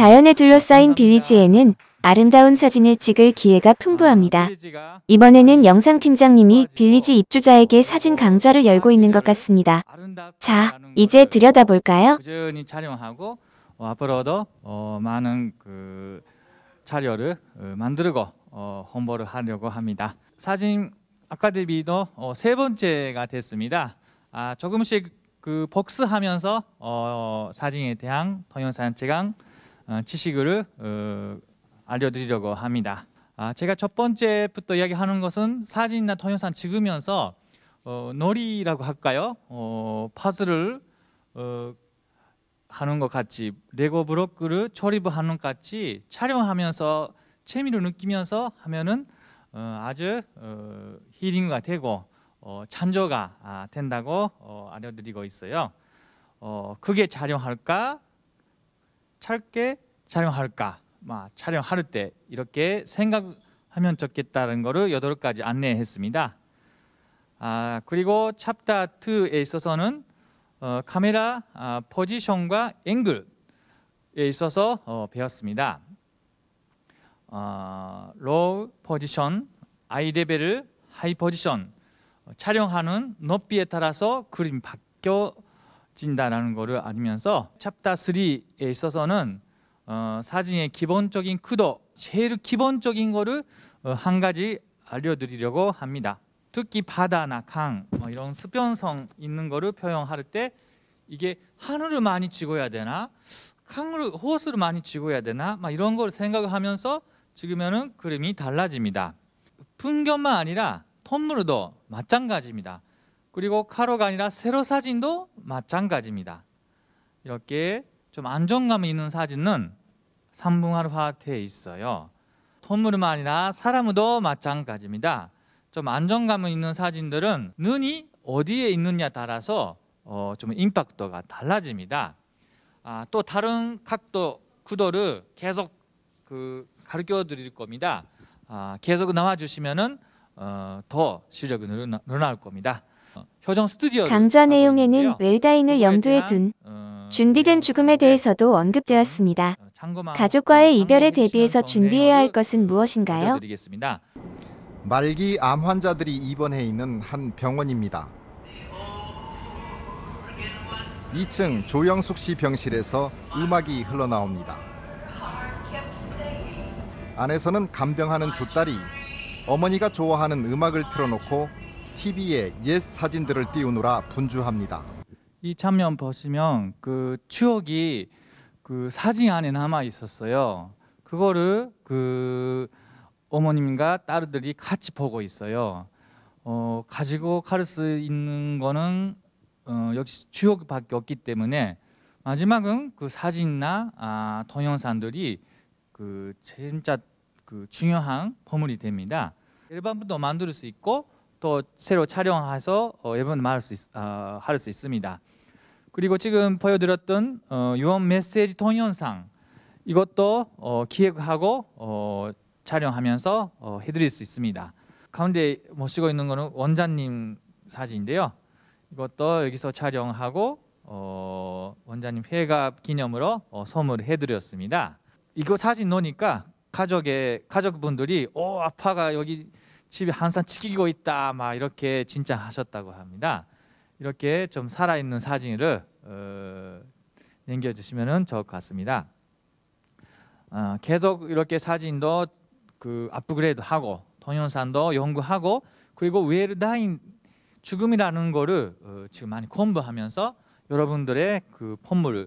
자연에 둘러싸인 빌리지에는 아름다운 사진을 찍을 기회가 풍부합니다. 이번에는 영상팀장님이 빌리지 입주자에게 사진 강좌를 열고 있는 것 같습니다. 자, 이제 들여다볼까요? 꾸준히 촬영하고 어, 앞으로도 어, 많은 그 자료를 어, 만들고 어, 홍보를 하려고 합니다. 사진 아카데미도 어, 세 번째가 됐습니다. 아, 조금씩 그 복습하면서 어, 사진에 대한 동영상 제강 어, 지식을 어, 알려드리려고 합니다. 아, 제가 첫 번째부터 이야기하는 것은 사진이나 동영상 찍으면서 어, 놀이라고 할까요? 파스를 하는 것 같이 레고 브로크를 조립하는 것 같이 촬영하면서 재미를 느끼면서 하면은 아주 힐링가 되고 찬조가 아, 된다고 알려드리고 있어요. 크게 촬영할까? 짧게 촬영할까? 막 촬영할 때 이렇게 생각하면 좋겠다는 것을 여덟 가지 안내했습니다. 아, 그리고 챕터 2에 있어서는 어, 카메라 아, 포지션과 앵글에 있어서 어, 배웠습니다. 어, 로우 포지션, 아이 레벨 하이 포지션, 어, 촬영하는 높이에 따라서 그림 바뀌어진다는 것을 알면서 챕터 3에 있어서는 어, 사진의 기본적인 크도 제일 기본적인 거를 어, 한 가지 알려드리려고 합니다. 특히 바다나 강뭐 이런 수변성 있는 거를 표현할 때 이게 하늘을 많이 찍어야 되나 강을 호수를 많이 찍어야 되나 막 이런 걸생각 하면서 찍으면은 그림이 달라집니다. 풍경만 아니라 톤물도 마찬가지입니다. 그리고 카로가 아니라 세로 사진도 마찬가지입니다. 이렇게 좀 안정감 있는 사진은 산분화돼 있어요. 동물만 아니라 사람도 마찬가지입니다. 좀 안정감 있는 사진들은 눈이 어디에 있느냐 따라서 어, 좀 임팩트가 달라집니다. 아, 또 다른 각도 구도를 계속 그 가르쳐 드릴 겁니다. 아, 계속 나와 주시면은 어, 더 실력이 늘어날 겁니다. 어, 효정 스튜디오 강좌 내용에는 웰다인을 염두에 둔 어, 준비된 죽음에 대해서도 언급되었습니다. 가족과의 이별에 대비해서 준비해야 할 것은 무엇인가요? 말기 암 환자들이 입원해 있는 한 병원입니다. 2층 조영숙 씨 병실에서 음악이 흘러나옵니다. 안에서는 간병하는 두 딸이 어머니가 좋아하는 음악을 틀어놓고 TV에 옛 사진들을 띄우느라 분주합니다. 이 참면 보시면 그 추억이 그 사진 안에 남아 있었어요. 그거를 그 어머님과 딸들이 같이 보고 있어요. 어, 가지고 가수 있는 거는 어, 역시 주역밖에 없기 때문에 마지막은 그 사진이나 아, 동영상들이 그 진짜 그 중요한 보물이 됩니다. 앨범도 만들 수 있고 또 새로 촬영해서 어, 앨범을 말할 수, 있, 어, 아, 할수 있습니다. 그리고 지금 보여드렸던 어, 유언 메시지 동영상 이것도 어, 기획하고 어, 촬영하면서 어, 해드릴 수 있습니다. 가운데 모시고 있는 거는 원장님 사진인데요. 이것도 여기서 촬영하고 어, 원장님 회갑 기념으로 어, 선물해드렸습니다. 이거 사진 놓으니까 가족의 가족분들이 오 아빠가 여기 집에 항상 지키고 있다 막 이렇게 진짜 하셨다고 합니다. 이렇게 좀 살아있는 사진을 어, 남겨주시면 좋을 것 같습니다. 어, 계속 이렇게 사진도 그 업그레이드 하고 동영상도 연구하고 그리고 웰다인 죽음이라는 거를 어, 지금 많이 공부하면서 여러분들의 그 폼물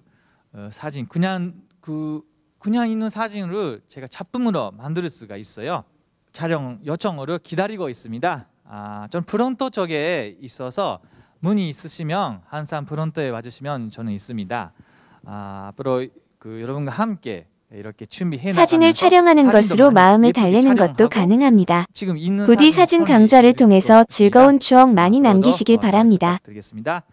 어, 사진 그냥 그 그냥 있는 사진을 제가 작품으로 만들 수가 있어요. 촬영 요청을 기다리고 있습니다. 아, 전 프론트 쪽에 있어서 문이 있으시면 한산 프론트에 와주시면 저는 있습니다. 아, 앞으로 그 여러분과 함께 이렇게 준비해 사진을 촬영하는 것으로 마음을 달래는 것도 가능합니다. 지금 있는 부디 사진 강좌를 통해서 즐거운 추억 많이 남기시길 바랍니다. 드리겠습니다.